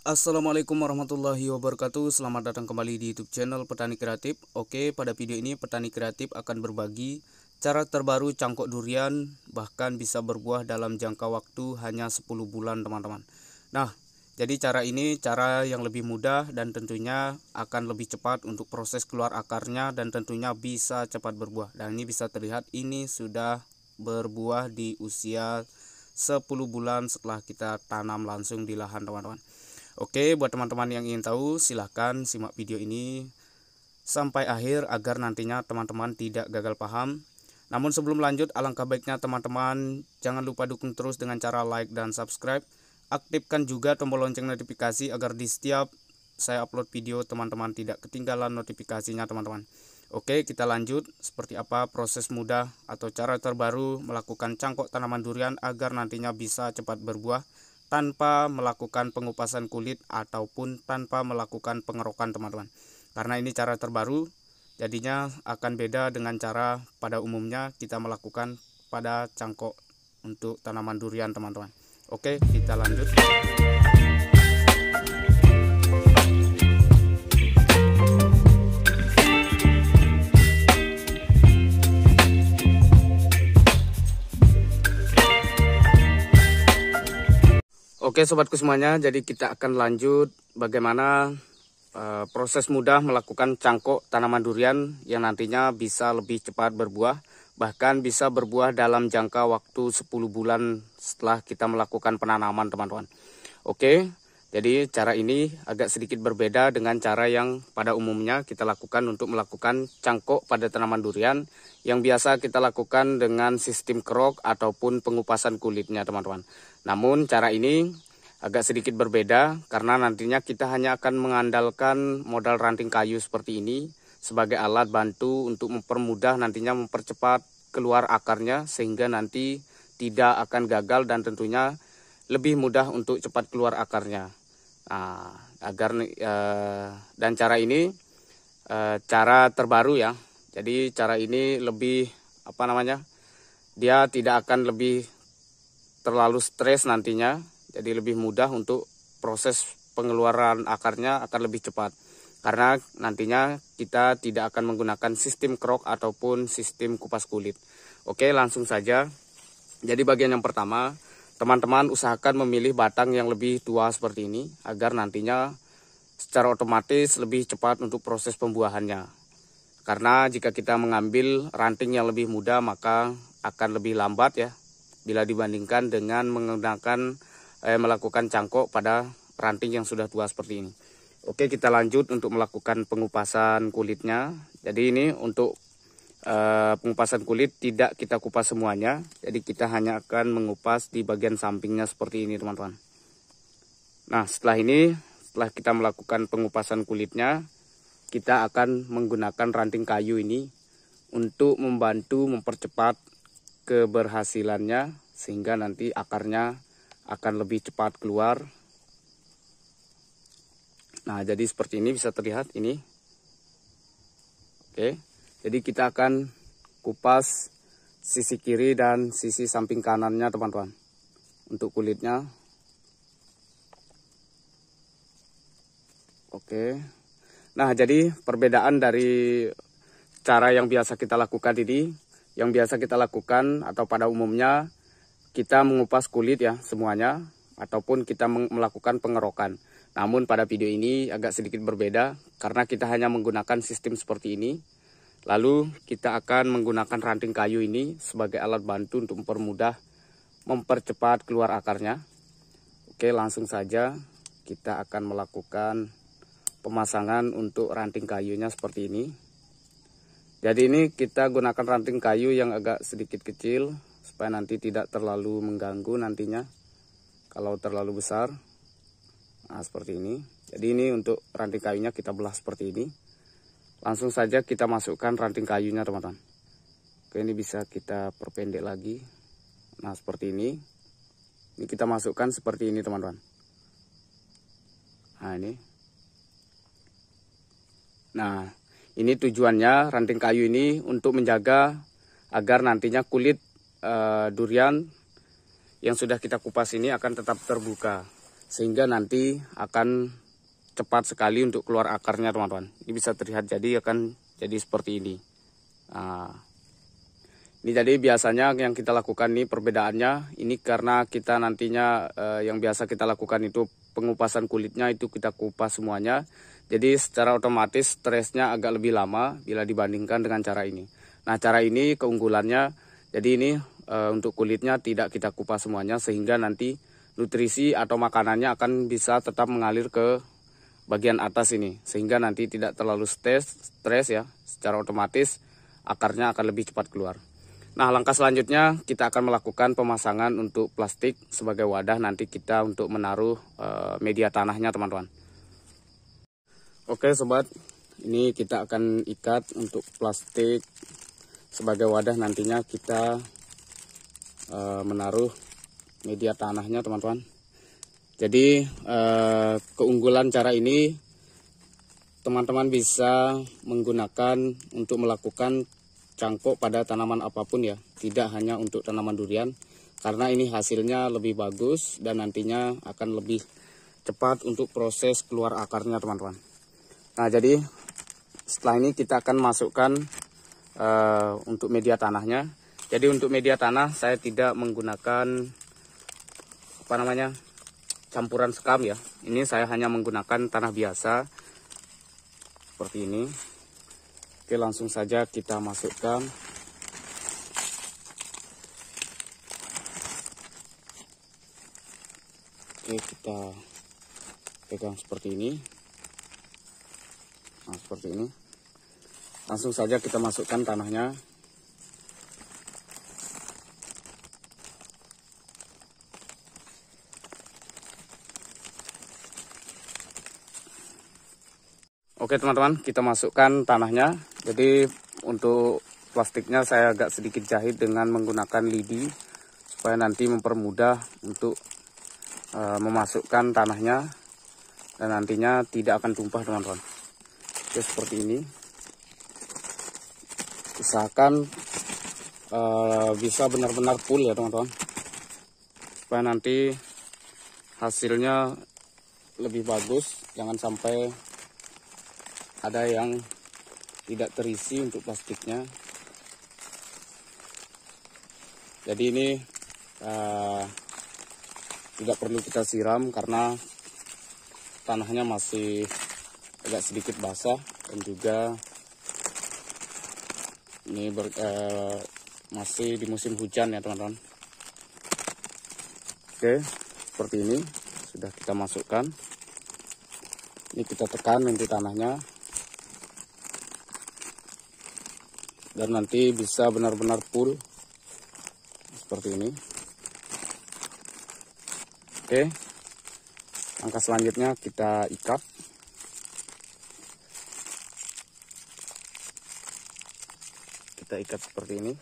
Assalamualaikum warahmatullahi wabarakatuh Selamat datang kembali di youtube channel Petani Kreatif Oke pada video ini Petani Kreatif akan berbagi Cara terbaru cangkok durian Bahkan bisa berbuah dalam jangka waktu Hanya 10 bulan teman-teman Nah jadi cara ini cara yang lebih mudah Dan tentunya akan lebih cepat Untuk proses keluar akarnya Dan tentunya bisa cepat berbuah Dan ini bisa terlihat ini sudah berbuah di usia 10 bulan setelah kita tanam langsung di lahan teman-teman Oke, buat teman-teman yang ingin tahu, silahkan simak video ini sampai akhir agar nantinya teman-teman tidak gagal paham. Namun sebelum lanjut, alangkah baiknya teman-teman jangan lupa dukung terus dengan cara like dan subscribe. Aktifkan juga tombol lonceng notifikasi agar di setiap saya upload video teman-teman tidak ketinggalan notifikasinya teman-teman. Oke, kita lanjut seperti apa proses mudah atau cara terbaru melakukan cangkok tanaman durian agar nantinya bisa cepat berbuah tanpa melakukan pengupasan kulit ataupun tanpa melakukan pengerokan teman-teman karena ini cara terbaru jadinya akan beda dengan cara pada umumnya kita melakukan pada cangkok untuk tanaman durian teman-teman oke kita lanjut Oke sobatku semuanya, jadi kita akan lanjut bagaimana e, proses mudah melakukan cangkok tanaman durian yang nantinya bisa lebih cepat berbuah, bahkan bisa berbuah dalam jangka waktu 10 bulan setelah kita melakukan penanaman teman-teman. Oke, jadi cara ini agak sedikit berbeda dengan cara yang pada umumnya kita lakukan untuk melakukan cangkok pada tanaman durian yang biasa kita lakukan dengan sistem kerok ataupun pengupasan kulitnya teman-teman. Namun cara ini agak sedikit berbeda karena nantinya kita hanya akan mengandalkan modal ranting kayu seperti ini sebagai alat bantu untuk mempermudah nantinya mempercepat keluar akarnya sehingga nanti tidak akan gagal dan tentunya lebih mudah untuk cepat keluar akarnya. Nah, agar eh, dan cara ini eh, cara terbaru ya. Jadi cara ini lebih apa namanya? Dia tidak akan lebih terlalu stres nantinya jadi lebih mudah untuk proses pengeluaran akarnya akan lebih cepat karena nantinya kita tidak akan menggunakan sistem krok ataupun sistem kupas kulit. Oke, langsung saja. Jadi bagian yang pertama, teman-teman usahakan memilih batang yang lebih tua seperti ini agar nantinya secara otomatis lebih cepat untuk proses pembuahannya. Karena jika kita mengambil ranting yang lebih muda maka akan lebih lambat ya bila dibandingkan dengan menggunakan eh, melakukan cangkok pada ranting yang sudah tua seperti ini. Oke, kita lanjut untuk melakukan pengupasan kulitnya. Jadi ini untuk eh, pengupasan kulit tidak kita kupas semuanya. Jadi kita hanya akan mengupas di bagian sampingnya seperti ini, teman-teman. Nah, setelah ini, setelah kita melakukan pengupasan kulitnya, kita akan menggunakan ranting kayu ini untuk membantu mempercepat keberhasilannya sehingga nanti akarnya akan lebih cepat keluar. Nah, jadi seperti ini bisa terlihat ini. Oke. Jadi kita akan kupas sisi kiri dan sisi samping kanannya, teman-teman. Untuk kulitnya. Oke. Nah, jadi perbedaan dari cara yang biasa kita lakukan ini, yang biasa kita lakukan atau pada umumnya kita mengupas kulit ya semuanya ataupun kita melakukan pengerokan. Namun pada video ini agak sedikit berbeda karena kita hanya menggunakan sistem seperti ini. Lalu kita akan menggunakan ranting kayu ini sebagai alat bantu untuk mempermudah mempercepat keluar akarnya. Oke, langsung saja kita akan melakukan pemasangan untuk ranting kayunya seperti ini. Jadi ini kita gunakan ranting kayu yang agak sedikit kecil supaya nanti tidak terlalu mengganggu nantinya kalau terlalu besar nah seperti ini jadi ini untuk ranting kayunya kita belah seperti ini langsung saja kita masukkan ranting kayunya teman-teman oke ini bisa kita perpendek lagi nah seperti ini ini kita masukkan seperti ini teman-teman nah ini nah ini tujuannya ranting kayu ini untuk menjaga agar nantinya kulit uh, durian yang sudah kita kupas ini akan tetap terbuka sehingga nanti akan cepat sekali untuk keluar akarnya teman-teman ini bisa terlihat jadi akan jadi seperti ini nah, ini jadi biasanya yang kita lakukan ini perbedaannya ini karena kita nantinya eh, yang biasa kita lakukan itu pengupasan kulitnya itu kita kupas semuanya jadi secara otomatis stresnya agak lebih lama bila dibandingkan dengan cara ini nah cara ini keunggulannya jadi ini e, untuk kulitnya tidak kita kupas semuanya sehingga nanti nutrisi atau makanannya akan bisa tetap mengalir ke bagian atas ini sehingga nanti tidak terlalu stres, stres ya secara otomatis akarnya akan lebih cepat keluar. Nah langkah selanjutnya kita akan melakukan pemasangan untuk plastik sebagai wadah nanti kita untuk menaruh e, media tanahnya teman-teman. Oke sobat, ini kita akan ikat untuk plastik sebagai wadah nantinya kita e, menaruh media tanahnya teman-teman jadi e, keunggulan cara ini teman-teman bisa menggunakan untuk melakukan cangkok pada tanaman apapun ya tidak hanya untuk tanaman durian karena ini hasilnya lebih bagus dan nantinya akan lebih cepat untuk proses keluar akarnya teman-teman nah jadi setelah ini kita akan masukkan uh, untuk media tanahnya. Jadi untuk media tanah saya tidak menggunakan apa namanya campuran sekam ya. Ini saya hanya menggunakan tanah biasa seperti ini. Oke langsung saja kita masukkan Oke kita pegang seperti ini Nah seperti ini Langsung saja kita masukkan tanahnya. Oke teman-teman, kita masukkan tanahnya. Jadi untuk plastiknya saya agak sedikit jahit dengan menggunakan lidi supaya nanti mempermudah untuk uh, memasukkan tanahnya dan nantinya tidak akan tumpah teman-teman. Oke seperti ini usahakan uh, bisa benar-benar full ya teman-teman supaya nanti hasilnya lebih bagus jangan sampai ada yang tidak terisi untuk plastiknya jadi ini uh, tidak perlu kita siram karena tanahnya masih agak sedikit basah dan juga ini ber, uh, masih di musim hujan ya teman-teman oke seperti ini sudah kita masukkan ini kita tekan nanti tanahnya dan nanti bisa benar-benar full seperti ini oke langkah selanjutnya kita ikat kita ikat seperti ini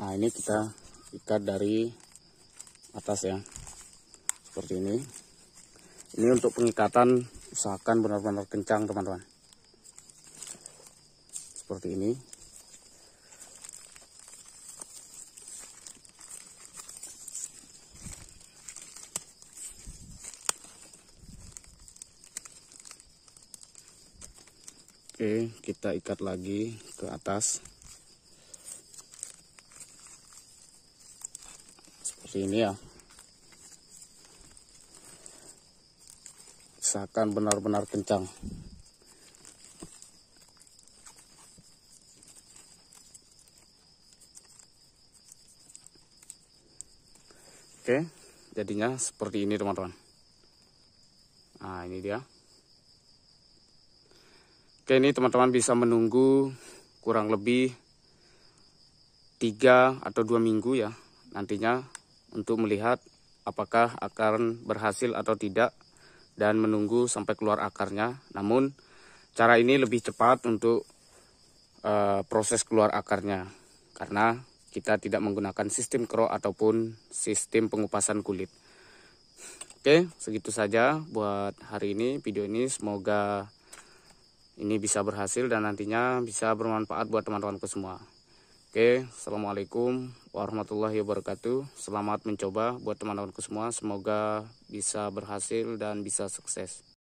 nah ini kita ikat dari atas ya seperti ini ini untuk pengikatan usahakan benar-benar kencang teman-teman seperti ini Oke, kita ikat lagi ke atas. Seperti ini ya. Usahakan benar-benar kencang. Oke, jadinya seperti ini teman-teman. Nah, ini dia. Oke ini teman-teman bisa menunggu kurang lebih 3 atau 2 minggu ya nantinya untuk melihat apakah akan berhasil atau tidak dan menunggu sampai keluar akarnya. Namun cara ini lebih cepat untuk e, proses keluar akarnya karena kita tidak menggunakan sistem kro ataupun sistem pengupasan kulit. Oke, segitu saja buat hari ini video ini. Semoga ini bisa berhasil dan nantinya bisa bermanfaat buat teman-temanku semua. Oke, Assalamualaikum warahmatullahi wabarakatuh. Selamat mencoba buat teman-temanku semua. Semoga bisa berhasil dan bisa sukses.